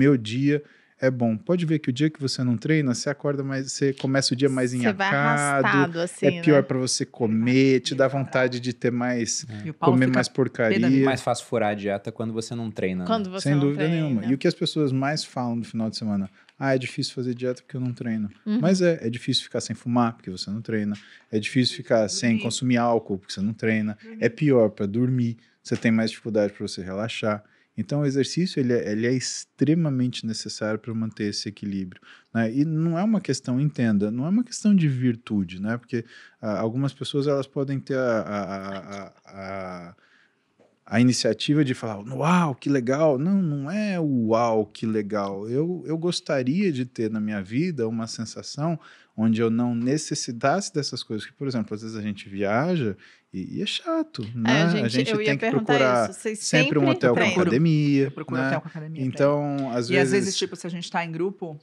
meu dia é bom. Pode ver que o dia que você não treina, você acorda mais, você começa o dia mais enhacado, assim, é né? pior né? para você comer, te dá vontade de ter mais, é. comer mais porcaria. É mais fácil furar a dieta quando você não treina. Né? Quando você Sem não dúvida treina. nenhuma. E o que as pessoas mais falam no final de semana? Ah, é difícil fazer dieta porque eu não treino. Uhum. Mas é, é difícil ficar sem fumar porque você não treina. É difícil ficar dormir. sem consumir álcool porque você não treina. Uhum. É pior para dormir, você tem mais dificuldade para você relaxar. Então, o exercício ele é, ele é extremamente necessário para manter esse equilíbrio. Né? E não é uma questão, entenda, não é uma questão de virtude, né? porque ah, algumas pessoas elas podem ter a, a, a, a a iniciativa de falar, uau, que legal. Não, não é uau, que legal. Eu, eu gostaria de ter na minha vida uma sensação onde eu não necessitasse dessas coisas. Que, por exemplo, às vezes a gente viaja e, e é chato, é, né? É, gente, a gente tem que procurar sempre, sempre, um hotel com academia. Eu né? hotel com academia. Então, às e vezes... E às vezes, tipo, se a gente está em grupo,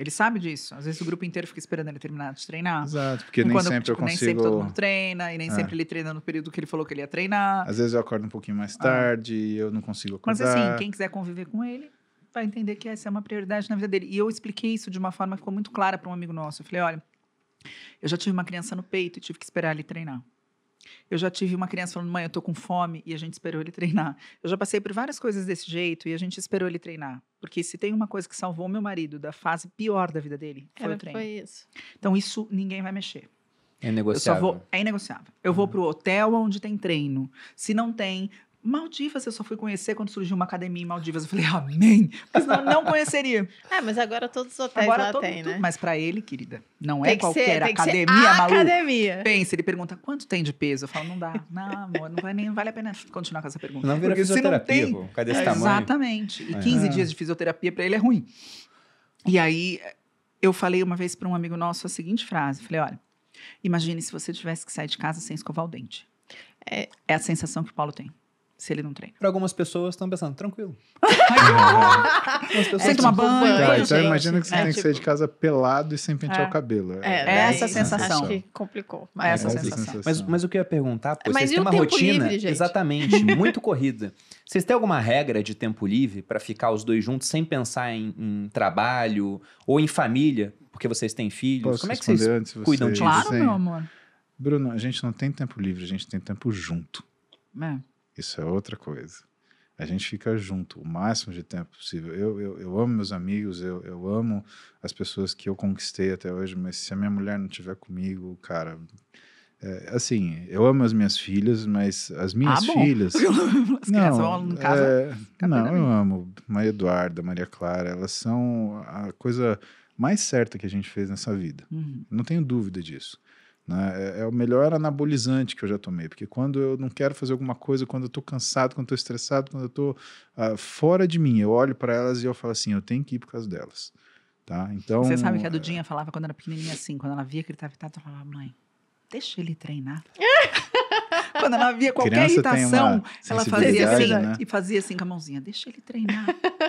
ele sabe disso. Às vezes o grupo inteiro fica esperando ele terminar de treinar. Exato, porque Enquanto, tipo, nem sempre tipo, eu consigo... Nem sempre todo mundo treina, e nem é. sempre ele treina no período que ele falou que ele ia treinar. Às vezes eu acordo um pouquinho mais ah. tarde e eu não consigo acordar. Mas assim, quem quiser conviver com ele, vai entender que essa é uma prioridade na vida dele. E eu expliquei isso de uma forma que ficou muito clara para um amigo nosso. Eu falei, olha, eu já tive uma criança no peito e tive que esperar ele treinar. Eu já tive uma criança falando, mãe, eu tô com fome, e a gente esperou ele treinar. Eu já passei por várias coisas desse jeito e a gente esperou ele treinar. Porque se tem uma coisa que salvou meu marido da fase pior da vida dele, foi Era, o treino. Foi isso. Então, isso ninguém vai mexer. É negociável. Eu só vou, é negociável. Eu uhum. vou pro hotel onde tem treino. Se não tem, Maldivas, eu só fui conhecer quando surgiu uma academia em Maldivas. Eu falei, amém! mas não não conheceria. É, mas agora todos os hotéis agora, lá tem, tudo, né? Mas para ele, querida, não é tem é qualquer ser, academia, Malu. academia. Pensa, ele pergunta, quanto tem de peso? Eu falo, não dá. Não, amor, não, vai nem, vale a pena continuar com essa pergunta. Não vira fisioterapia, não tem, pô, cadê esse tamanho? Exatamente. E 15 é. ah. É. dias de fisioterapia para ele é ruim. E aí, eu falei uma vez para um amigo nosso a seguinte frase. Falei, olha, imagine se você tivesse que sair de casa sem escovar o dente. É, é a sensação que o Paulo tem se ele não treina. Para algumas pessoas estão pensando, tranquilo. Senta uma banho. Tá, então assim. imagina que você é, tem tipo... que sair de casa pelado e sem pentear é. o cabelo. É, é né? essa sensação. Acho que complicou. É essa, essa sensação. sensação. Mas, mas o que eu ia perguntar, pô, mas vocês têm uma rotina, livre, exatamente, muito corrida. Vocês têm alguma regra de tempo livre para ficar os dois juntos sem pensar em, em trabalho ou em família, porque vocês têm filhos? Posso Como é que vocês antes, cuidam disso? Claro, meu amor. Bruno, a gente não tem tempo livre, a gente tem tempo junto. É. Isso é outra coisa. A gente fica junto o máximo de tempo possível. Eu, eu, eu amo meus amigos, eu, eu amo as pessoas que eu conquistei até hoje, mas se a minha mulher não estiver comigo, cara, é, assim, eu amo as minhas filhas, mas as minhas ah, filhas. as não, vão no caso, é, não, eu amo. Maria Eduarda, Maria Clara, elas são a coisa mais certa que a gente fez nessa vida. Uhum. Não tenho dúvida disso. Né? É, é, o melhor anabolizante que eu já tomei, porque quando eu não quero fazer alguma coisa, quando eu estou cansado, quando eu estou estressado, quando eu estou uh, ah, fora de mim, eu olho para elas e eu falo assim, eu tenho que ir por causa delas. Tá? Então, Você sabe que a Dudinha é... falava quando era pequenininha assim, quando ela via que ele estava irritado, ela falava, mãe, deixa ele treinar. quando ela via qualquer Criança irritação, ela fazia assim, né? e fazia assim com a mãozinha, deixa ele treinar.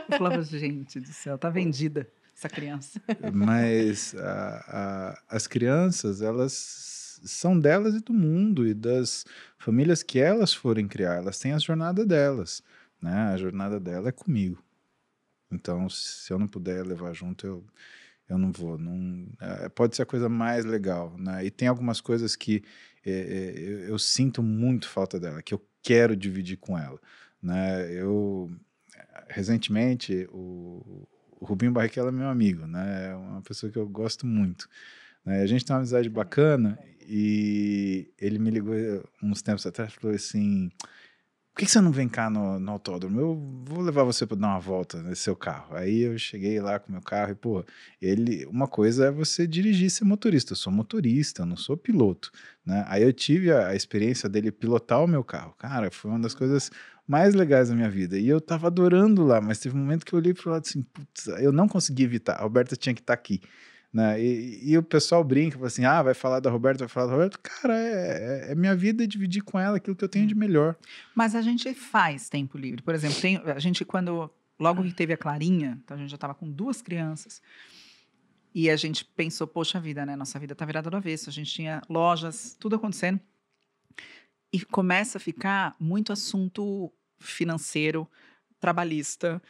Eu falava, gente do céu, tá vendida essa criança. Mas a, a, as crianças, elas são delas e do mundo e das famílias que elas forem criar. Elas têm a jornada delas, né? A jornada dela é comigo. Então, se eu não puder levar junto, eu, eu não vou. Não, é, pode ser a coisa mais legal, né? E tem algumas coisas que é, é, eu, eu sinto muito falta dela, que eu quero dividir com ela, né? Eu recentemente o, o Rubinho Barrichello é meu amigo, né? É uma pessoa que eu gosto muito. Né? A gente tem uma amizade bacana e ele me ligou eh, uns tempos atrás e falou assim: por que, você não vem cá no, no, autódromo? Eu vou levar você para dar uma volta nesse seu carro. Aí eu cheguei lá com meu carro e, pô, ele, uma coisa é você dirigir ser motorista. Eu sou motorista, eu não sou piloto, né? Aí eu tive a, a, experiência dele pilotar o meu carro. Cara, foi uma das coisas mais legais da minha vida. E eu tava adorando lá, mas teve um momento que eu olhei pro lado assim, putz, eu não consegui evitar. A Alberta tinha que estar tá aqui. Né? E, e, o pessoal brinca, fala assim: ah, vai falar da Roberta, vai falar da Roberta. Cara, é, é, é, minha vida dividir com ela aquilo que eu tenho de hum. melhor. Mas a gente faz tempo livre. Por exemplo, tem, a gente, quando. Logo que teve a Clarinha, então a gente já estava com duas crianças. E a gente pensou: poxa vida, né? Nossa vida tá virada do avesso. A gente tinha lojas, tudo acontecendo. E começa a ficar muito assunto financeiro, trabalhista,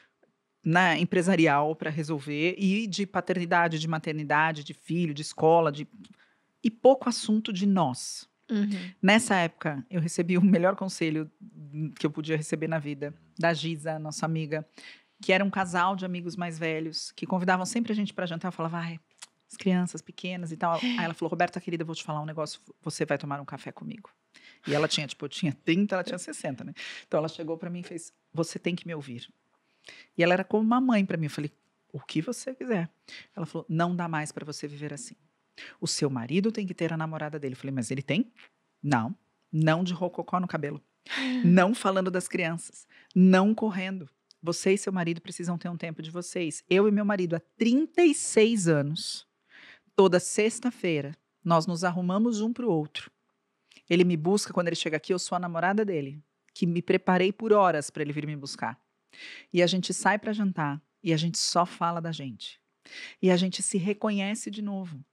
na né, empresarial para resolver e de paternidade, de maternidade, de filho, de escola, de e pouco assunto de nós. Uhum. Nessa época, eu recebi o melhor conselho que eu podia receber na vida da Giza, nossa amiga, que era um casal de amigos mais velhos que convidavam sempre a gente para jantar. Eu falava, vai as crianças pequenas e tal. É. Aí ela falou, Roberta, querida, vou te falar um negócio, você vai tomar um café comigo. E ela tinha, tipo, eu tinha 30, ela tinha 60, né? Então ela chegou para mim e fez, você tem que me ouvir. E ela era como uma mãe para mim. Eu falei: o que você quiser. Ela falou: não dá mais para você viver assim. O seu marido tem que ter a namorada dele. Eu falei: mas ele tem? Não. Não de rococó no cabelo. Não falando das crianças. Não correndo. Você e seu marido precisam ter um tempo de vocês. Eu e meu marido, há 36 anos, toda sexta-feira, nós nos arrumamos um para o outro. Ele me busca quando ele chega aqui, eu sou a namorada dele, que me preparei por horas para ele vir me buscar. E a gente sai para jantar e a gente só fala da gente. E a gente se reconhece de novo.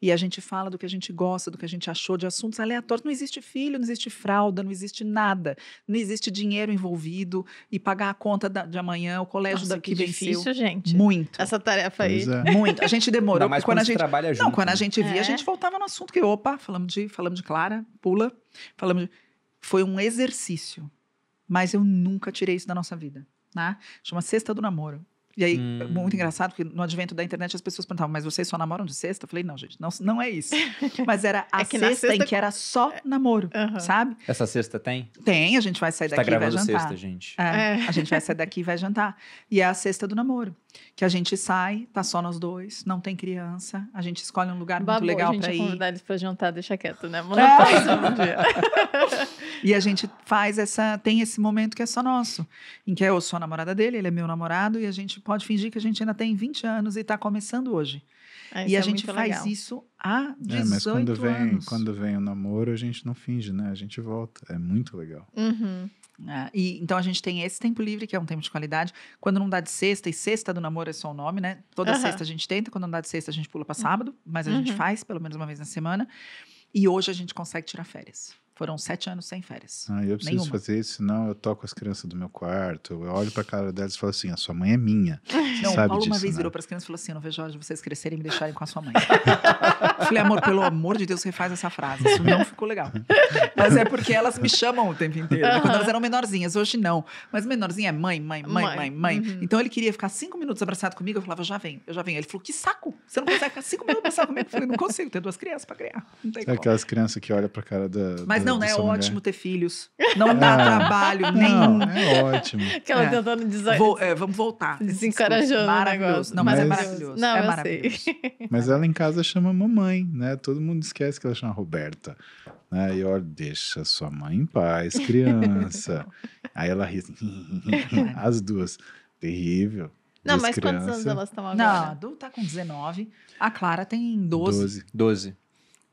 E a gente fala do que a gente gosta, do que a gente achou, de assuntos aleatórios. Não existe filho, não existe fralda, não existe nada. Não existe dinheiro envolvido e pagar a conta da, de amanhã, o colégio Nossa, da, que, venceu. difícil, gente. Muito. Essa tarefa aí. É. Muito. A gente demorou. mas quando, quando a gente trabalha junto. Não, quando a né? gente via, é. a gente voltava no assunto que, opa, falamos de, falamos de Clara, pula, falamos de... Foi um exercício. Mas eu nunca tirei isso da nossa vida né? Chama Sexta do Namoro. E aí, hum. muito engraçado, porque no advento da internet as pessoas perguntavam, mas vocês só namoram de sexta? Eu falei, não, gente, não, não é isso. Mas era a é sexta, sexta, em que era só é, namoro, uhum. sabe? Essa sexta tem? Tem, a gente vai sair tá daqui e vai jantar. sexta, gente. É, é. A gente vai sair daqui e vai jantar. E é a sexta do namoro. Que a gente sai, tá só nós dois, não tem criança, a gente escolhe um lugar Babou, muito legal para é ir. convidar eles pra jantar, deixa quieto, né? Mas não é. um dia. E a gente faz essa. Tem esse momento que é só nosso, em que é, eu sou a namorada dele, ele é meu namorado, e a gente pode fingir que a gente ainda tem 20 anos e está começando hoje. Ah, é, e a gente faz legal. isso há 18 é, mas quando vem, anos. Quando vem o namoro, a gente não finge, né? A gente volta. É muito legal. Uhum. Ah, e, então a gente tem esse tempo livre, que é um tempo de qualidade. Quando não dá de sexta, e sexta do namoro é só o nome, né? Toda uhum. sexta a gente tenta, quando não dá de sexta a gente pula para uhum. sábado, mas a uhum. gente faz pelo menos uma vez na semana. E hoje a gente consegue tirar férias. Foram sete anos sem férias. Ah, eu preciso Nenhuma. fazer isso, senão eu toco as crianças do meu quarto, eu olho a cara delas e falo assim, a sua mãe é minha. Você não, sabe Paulo disso, uma vez né? virou para as crianças e falou assim, eu não vejo a hora de vocês crescerem e me deixarem com a sua mãe. Falei, amor, pelo amor de Deus, refaz essa frase. Isso não ficou legal. Mas é porque elas me chamam o tempo inteiro. Né? Quando elas eram menorzinhas, hoje não. Mas menorzinha é mãe, mãe, mãe, mãe, mãe. Uhum. Então ele queria ficar cinco minutos abraçado comigo. Eu falava, já vem, eu já venho. Ele falou, que saco! Você não consegue ficar cinco minutos abraçado comigo? Eu falei, não consigo, ter duas crianças pra criar. Não tem é como. aquelas crianças que olham pra cara da. Mas da, não, né? É ótimo mulher. ter filhos. Não é. dá trabalho nenhum. É ótimo. Aquela é. tentando desac... Vou, é, vamos voltar. Desencorajando. Maravilhoso. Não, mas, é mas, é maravilhoso. Não, é maravilhoso. Sei. Mas ela em casa chama mamãe mãe, né? Todo mundo esquece que ela chama Roberta. Né? E ó, deixa sua mãe em paz, criança. Aí ela ri, as duas. Terrível. Não, mas criança. quantos anos elas estão agora? Não, a Du tá com 19, a Clara tem 12. 12. 12.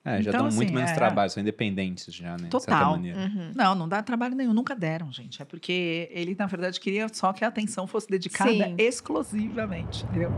É, já então, dão muito assim, menos é... trabalho, são independentes já, né? Total. Uhum. Não, não dá trabalho nenhum, nunca deram, gente. É porque ele, na verdade, queria só que a atenção fosse dedicada Sim. exclusivamente, entendeu?